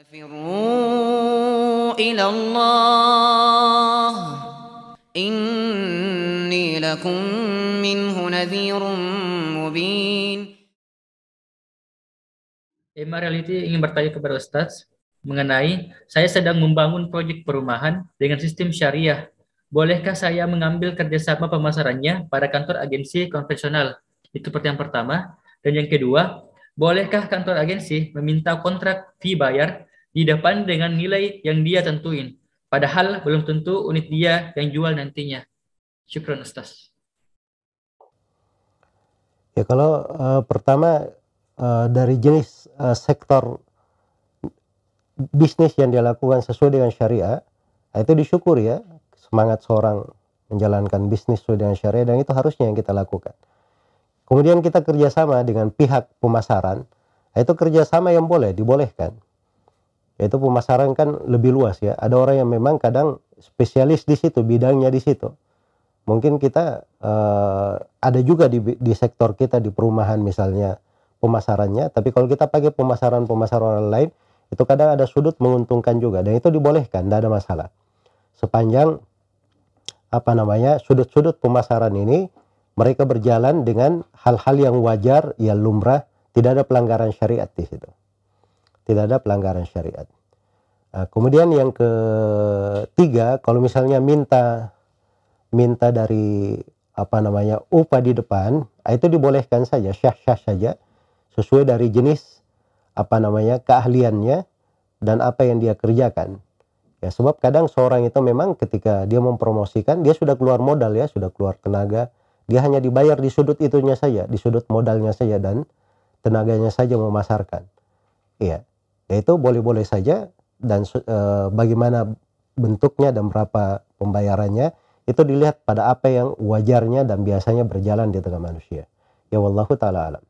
Emma Reality ingin bertanya kepada Ustadz mengenai saya sedang membangun proyek perumahan dengan sistem syariah. Bolehkah saya mengambil kerjasama pemasarannya pada kantor agensi konvensional? Itu yang pertama. Dan yang kedua, bolehkah kantor agensi meminta kontrak fee bayar di depan dengan nilai yang dia tentuin. Padahal belum tentu unit dia yang jual nantinya. Syukron Ustaz. Ya kalau uh, pertama uh, dari jenis uh, sektor bisnis yang dia lakukan sesuai dengan syariah, itu disyukur ya semangat seorang menjalankan bisnis sesuai dengan syariah dan itu harusnya yang kita lakukan. Kemudian kita kerjasama dengan pihak pemasaran, itu kerjasama yang boleh, dibolehkan yaitu pemasaran kan lebih luas ya. Ada orang yang memang kadang spesialis di situ, bidangnya di situ. Mungkin kita uh, ada juga di, di sektor kita di perumahan misalnya pemasarannya, tapi kalau kita pakai pemasaran-pemasaran lain itu kadang ada sudut menguntungkan juga dan itu dibolehkan, tidak ada masalah. Sepanjang apa namanya sudut-sudut pemasaran ini mereka berjalan dengan hal-hal yang wajar, yang lumrah, tidak ada pelanggaran syariat di situ. Tidak ada pelanggaran syariat. Nah, kemudian yang ketiga, kalau misalnya minta minta dari apa namanya upah di depan, ah, itu dibolehkan saja, syah-syah saja, sesuai dari jenis apa namanya keahliannya dan apa yang dia kerjakan. Ya, sebab kadang seorang itu memang ketika dia mempromosikan, dia sudah keluar modal ya, sudah keluar tenaga, dia hanya dibayar di sudut itunya saja, di sudut modalnya saja dan tenaganya saja memasarkan. Iya, yaitu boleh-boleh saja dan e, bagaimana bentuknya dan berapa pembayarannya itu dilihat pada apa yang wajarnya dan biasanya berjalan di tengah manusia. Ya wallahu taala alam.